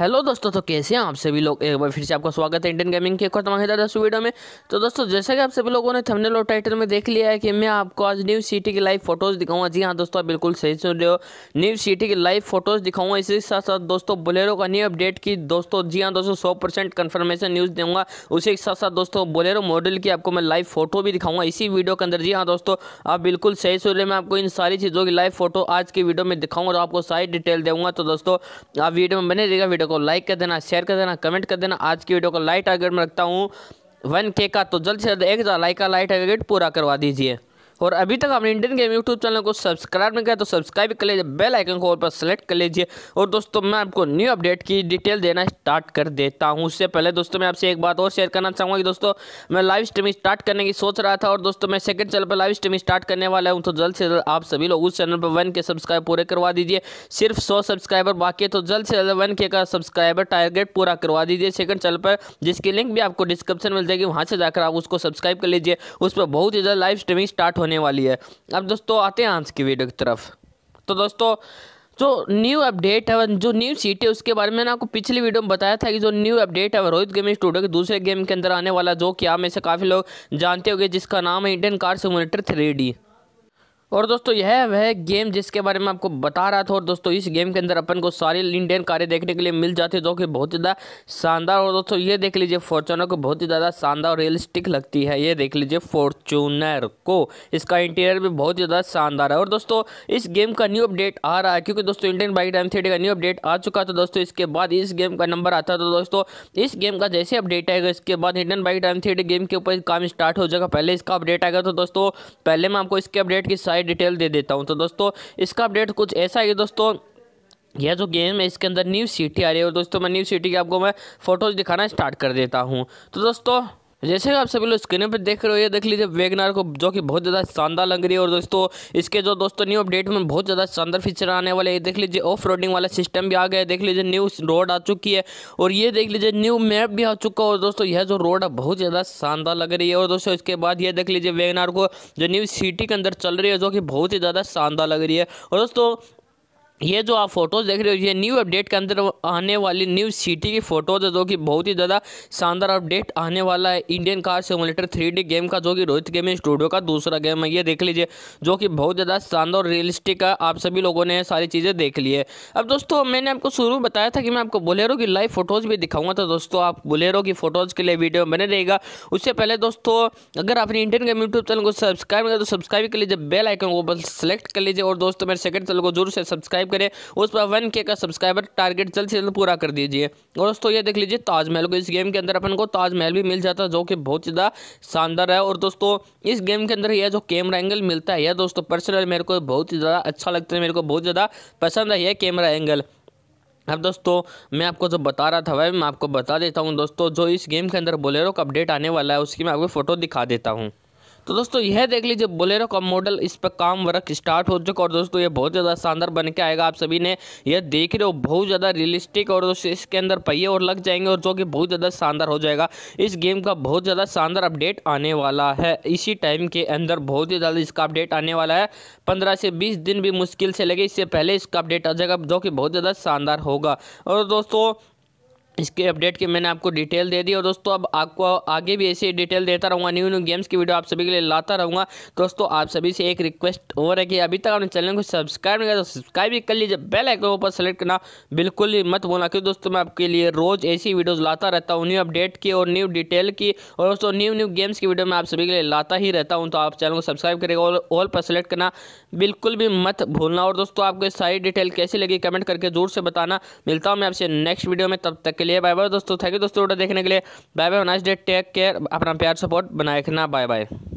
hello दोस्तों तो कैसे हैं आप सभी लोग एक बार फिर से आपका स्वागत है इंडियन गेमिंग के एक और तमाशेदार दोस्तों वीडियो में तो दोस्तों जैसा कि आप सभी लोगों ने थंबनेल और टाइटल में देख लिया है कि मैं आपको आज न्यू सिटी की लाइव फोटोज़ दिखाऊंगा जी हाँ दोस्तों आप बिल्कुल सही सुन रहे हो न्यू सिटी की लाइव फोटोज़ दिखाऊंगा इसी साथ साथ दोस्तों बोलेरो का न्यू अपडेट की दोस्तों जी हाँ दोस्तों सौ परसेंट कन्फर्मेशन न्यूज़ दूंगा उसी के साथ साथ दोस्तों बोलेरो मॉडल की आपको मैं लाइव फोटो भी दिखाऊंगा इसी वीडियो के अंदर जी हाँ दोस्तों आप बिल्कुल सही सुन रहे मैं आपको इन सारी चीज़ों की लाइव फोटो आज की वीडियो में दिखाऊंगा और आपको सारी डिटेल दूंगा तो दोस्तों आप वीडियो में बने रहेगा वीडियो को लाइक कर देना शेयर कर देना कमेंट कर देना आज की वीडियो को लाइट टारगेट में रखता हूँ वन के का तो जल्द से जल्द एक हज़ार लाइक का लाइट टारगेट पूरा करवा दीजिए और अभी तक हमने इंडियन गेम यूट्यूब चैनल को सब्सक्राइब नहीं किया तो सब्सक्राइब कर लीजिए बेल आइकन को ऊपर सेलेक्ट कर लीजिए और दोस्तों मैं आपको न्यू अपडेट की डिटेल देना स्टार्ट कर देता हूँ उससे पहले दोस्तों मैं आपसे एक बात और शेयर करना चाहूँगा कि दोस्तों मैं लाइव स्ट्रीमिंग स्टार्ट करने की सोच रहा था और दोस्तों मैं सेकंड चैनल पर लाइव स्ट्रीमिंग स्टार्ट करने वाला हूँ तो जल्द से जल्द आप सभी लोग उस चैनल पर वन के सब्सक्राइब पूरे करवा दीजिए सिर्फ सौ सब्सक्राइबर बाकी है तो जल्द से जल्द वन के का सब्सक्राइबर टारगेट पूरा करवा दीजिए सेकंड चैनल पर जिसकी लिंक भी आपको डिस्क्रिप्शन मिल जाएगी वहाँ से जाकर आप उसको सब्सक्राइब कर लीजिए उस पर बहुत ही जल्द लाइव स्ट्रीमिंग स्टार्ट होने होने वाली है अब दोस्तों आते हैं आज की वीडियो की तरफ तो दोस्तों जो न्यू अपडेट है जो न्यू सीट है उसके बारे में मैंने आपको पिछली वीडियो में बताया था कि जो न्यू अपडेट है रोहित गेमिंग स्टूडियो के दूसरे गेम के अंदर आने वाला जो कि आप में से काफ़ी लोग जानते होंगे जिसका नाम है इंडियन कार सिमुलेटर थ्री और दोस्तों यह वह गेम जिसके बारे में आपको बता रहा था और दोस्तों इस गेम के अंदर अपन को सारी इंडियन कारें देखने के लिए मिल जाती है जो कि बहुत ज़्यादा शानदार और दोस्तों ये देख लीजिए फॉर्चूनर को बहुत ही ज़्यादा शानदार और रियलिस्टिक लगती है ये देख लीजिए फॉर्चूनर को इसका इंटीरियर भी बहुत ज़्यादा शानदार है और दोस्तों इस गेम का न्यू अपडेट आ रहा है क्योंकि दोस्तों इंडियन बाइक टाइम थिएटर का न्यू अपडेट आ चुका था तो दोस्तों इसके बाद इस गेम का नंबर आता था तो दोस्तों इस गेम का जैसे अपडेट आएगा इसके बाद Indian bike time theatre game के ऊपर काम स्टार्ट हो जाएगा पहले इसका अपडेट आएगा तो दोस्तों पहले मैं आपको इसके अपडेट की सारी डिटेल दे देता हूँ तो दोस्तों इसका अपडेट कुछ ऐसा है दोस्तों यह जो गेम है इसके अंदर न्यू सिटी आ रही है और दोस्तों मैं न्यू सिटी की आपको मैं फ़ोटोज़ दिखाना स्टार्ट कर देता हूँ तो दोस्तों जैसे आप सभी लोग स्क्रीन पर देख रहे हो ये देख लीजिए वेगनार को जो कि बहुत ज़्यादा शानदार लग रही है और दोस्तों इसके जो दोस्तों न्यू अपडेट में बहुत ज़्यादा शानदार फीचर आने वाले हैं देख लीजिए ऑफ रोडिंग वाला सिस्टम भी आ गया है देख लीजिए न्यू रोड आ चुकी है और ये देख लीजिए न्यू मैप भी आ चुका है और दोस्तों यह जो रोड है बहुत ज़्यादा शानदार लग रही है और दोस्तों इसके बाद ये देख लीजिए वेगनार को जो न्यू सिटी के अंदर चल रही है जो कि बहुत ही ज़्यादा शानदार लग रही है और दोस्तों ये जो आप फोटोज़ देख रहे हो ये न्यू अपडेट के अंदर आने वाली न्यू सिटी की फ़ोटोज़ है जो कि बहुत ही ज़्यादा शानदार अपडेट आने वाला है Indian car simulator three D game का जो कि रोहित गेमिंग स्टूडियो का दूसरा गेम है ये देख लीजिए जो कि बहुत ज़्यादा शानदार रियलिस्टिक है आप सभी लोगों ने सारी चीज़ें देख ली है अब दोस्तों मैंने आपको शुरू में बताया था कि मैं आपको बुलेरो की लाइव फ़ोटोज़ भी दिखाऊंगा तो दोस्तों आप बोलेरो की फ़ोटोज़ के लिए वीडियो बने रहेगा उससे पहले दोस्तों अगर आपने इंडियन गेम यूट्यूब चैनल को सब्सक्राइब कर तो सब्सक्राइब कर लीजिए बेल आइकन को सेलेक्ट कर लीजिए और दोस्तों मेरे सेकेंड चैनल को जरूर से सब्सक्राइब करें उस पर वन के का सब्सक्राइबर टारगेट जल्द से जल्द पूरा कर दीजिए और दोस्तों ये देख लीजिए ताजमहल को इस गेम के अंदर अपन को ताजमहल भी मिल जाता है जो कि बहुत ज़्यादा शानदार है और दोस्तों इस गेम के अंदर यह जो कैमरा एंगल मिलता है यह दोस्तों पर्सनल मेरे को बहुत ही ज़्यादा अच्छा लगता है मेरे को बहुत ज़्यादा पसंद है यह कैमरा एंगल अब दोस्तों मैं आपको जो बता रहा था वह मैं आपको बता देता हूँ दोस्तों जो इस गेम के अंदर बोलेरो का अपडेट आने वाला है उसकी मैं आपको फ़ोटो दिखा देता हूँ तो दोस्तों यह देख लीजिए बोलेरो का मॉडल इस पर काम वर्क स्टार्ट हो चुका और दोस्तों ये बहुत ज़्यादा शानदार बन के आएगा आप सभी ने यह देख रहे हो बहुत ज़्यादा रियलिस्टिक और दोस्तों इसके अंदर पहिए और लग जाएंगे और जो कि बहुत ज़्यादा शानदार हो जाएगा इस गेम का बहुत ज़्यादा शानदार अपडेट आने वाला है इसी टाइम के अंदर बहुत ही ज़्यादा इसका अपडेट आने वाला है पंद्रह से बीस दिन भी मुश्किल से लगे इससे पहले इसका अपडेट आ जाएगा जो कि बहुत ज़्यादा शानदार होगा और दोस्तों इसके अपडेट की मैंने आपको डिटेल दे दी और दोस्तों अब आपको आगे भी ऐसी डिटेल देता रहूँगा न्यू न्यू गेम्स की वीडियो आप सभी के लिए लाता रहूँगा दोस्तों आप सभी से एक रिक्वेस्ट और है कि अभी तक आपने चैनल को सब्सक्राइब नहीं किया तो सब्सक्राइब भी कर लीजिए बेल आइकन ऊपर सेलेक्ट करना बिल्कुल ही मत बोलना क्योंकि दोस्तों मैं आपके लिए रोज़ ऐसी वीडियोज़ लाता रहता हूँ न्यू अपडेट की और न्यू डिटेल की और दोस्तों न्यू न्यू गेम्स की वीडियो मैं आप सभी के लिए लाता ही रहता हूँ तो आप चैनल को सब्सक्राइब करेगा और ऑल पर सेलेक्ट करना बिल्कुल भी मत भूलना और दोस्तों आपको सारी डिटेल कैसी लगी कमेंट करके ज़रूर से बताना मिलता हूँ मैं आपसे नेक्स्ट वीडियो में तब तक के लिए लिए बाय बाय दोस्तों थैंक यू दोस्तों वीडियो देखने के लिए bye bye nice day take care अपना प्यार सपोर्ट बनाए रखना बाय बाय